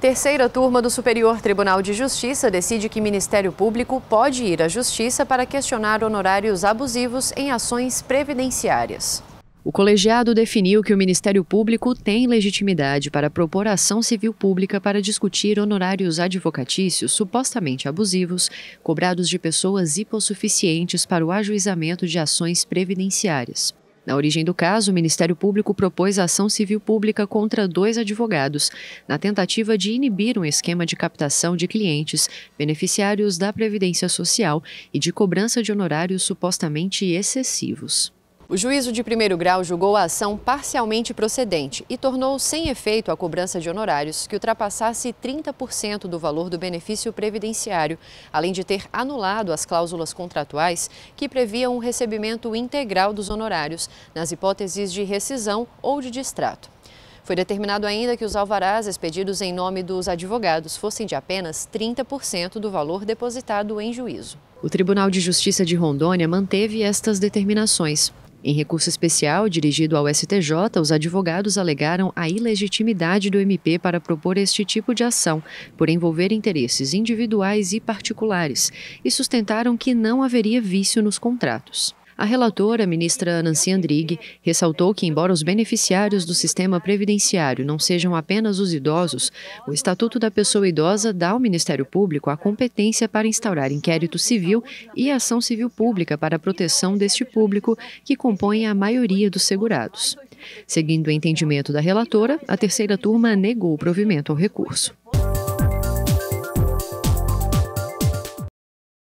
Terceira turma do Superior Tribunal de Justiça decide que Ministério Público pode ir à Justiça para questionar honorários abusivos em ações previdenciárias. O colegiado definiu que o Ministério Público tem legitimidade para propor ação civil pública para discutir honorários advocatícios supostamente abusivos cobrados de pessoas hipossuficientes para o ajuizamento de ações previdenciárias. Na origem do caso, o Ministério Público propôs ação civil pública contra dois advogados, na tentativa de inibir um esquema de captação de clientes beneficiários da Previdência Social e de cobrança de honorários supostamente excessivos. O juízo de primeiro grau julgou a ação parcialmente procedente e tornou sem efeito a cobrança de honorários que ultrapassasse 30% do valor do benefício previdenciário, além de ter anulado as cláusulas contratuais que previam o recebimento integral dos honorários nas hipóteses de rescisão ou de distrato. Foi determinado ainda que os alvarás expedidos em nome dos advogados fossem de apenas 30% do valor depositado em juízo. O Tribunal de Justiça de Rondônia manteve estas determinações. Em recurso especial dirigido ao STJ, os advogados alegaram a ilegitimidade do MP para propor este tipo de ação, por envolver interesses individuais e particulares, e sustentaram que não haveria vício nos contratos. A relatora, a ministra Nancy Andrighi, ressaltou que, embora os beneficiários do sistema previdenciário não sejam apenas os idosos, o Estatuto da Pessoa Idosa dá ao Ministério Público a competência para instaurar inquérito civil e ação civil pública para a proteção deste público, que compõe a maioria dos segurados. Seguindo o entendimento da relatora, a terceira turma negou o provimento ao recurso.